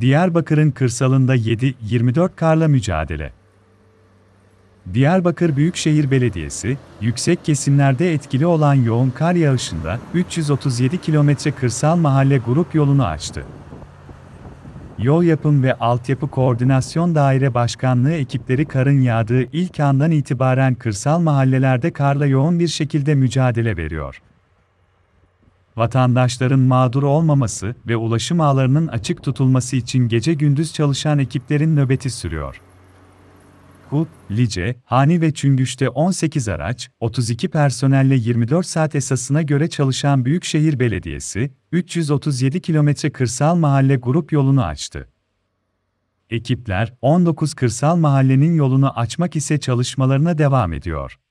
Diyarbakır'ın kırsalında 7-24 karla mücadele. Diyarbakır Büyükşehir Belediyesi, yüksek kesimlerde etkili olan yoğun kar yağışında 337 kilometre kırsal mahalle grup yolunu açtı. Yol Yapım ve Altyapı Koordinasyon Daire Başkanlığı ekipleri karın yağdığı ilk andan itibaren kırsal mahallelerde karla yoğun bir şekilde mücadele veriyor vatandaşların mağdur olmaması ve ulaşım ağlarının açık tutulması için gece gündüz çalışan ekiplerin nöbeti sürüyor. Hud, Lice, Hani ve Çüngüş'te 18 araç, 32 personelle 24 saat esasına göre çalışan Büyükşehir Belediyesi, 337 kilometre kırsal mahalle grup yolunu açtı. Ekipler, 19 kırsal mahallenin yolunu açmak ise çalışmalarına devam ediyor.